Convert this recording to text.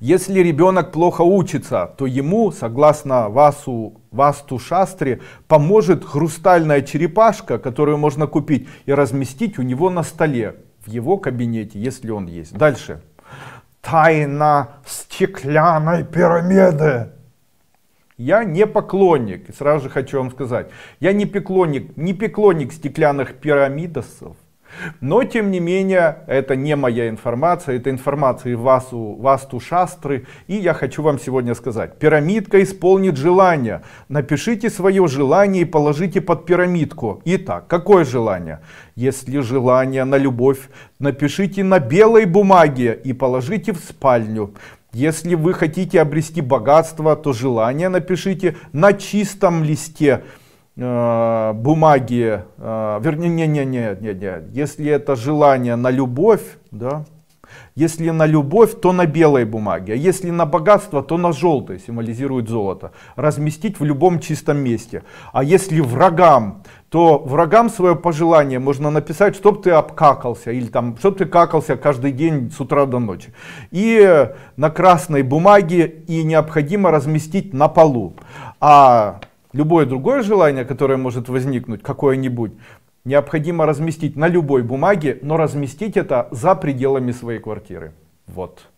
Если ребенок плохо учится, то ему, согласно Васу, Васту Шастре, поможет хрустальная черепашка, которую можно купить и разместить у него на столе, в его кабинете, если он есть. Дальше. Тайна стеклянной пирамиды. Я не поклонник, сразу же хочу вам сказать, я не поклонник, не поклонник стеклянных пирамидосов, но, тем не менее, это не моя информация, это информация у вас Васу, Васту Шастры. И я хочу вам сегодня сказать, пирамидка исполнит желание. Напишите свое желание и положите под пирамидку. Итак, какое желание? Если желание на любовь, напишите на белой бумаге и положите в спальню. Если вы хотите обрести богатство, то желание напишите на чистом листе. Э, бумаги, э, вернее, не, не, не, не, не, если это желание на любовь, да, если на любовь, то на белой бумаге, а если на богатство, то на желтой, символизирует золото. Разместить в любом чистом месте. А если врагам, то врагам свое пожелание можно написать, чтоб ты обкакался, или там, чтоб ты какался каждый день с утра до ночи. И на красной бумаге и необходимо разместить на полу. А любое другое желание, которое может возникнуть, какое-нибудь, необходимо разместить на любой бумаге, но разместить это за пределами своей квартиры. Вот.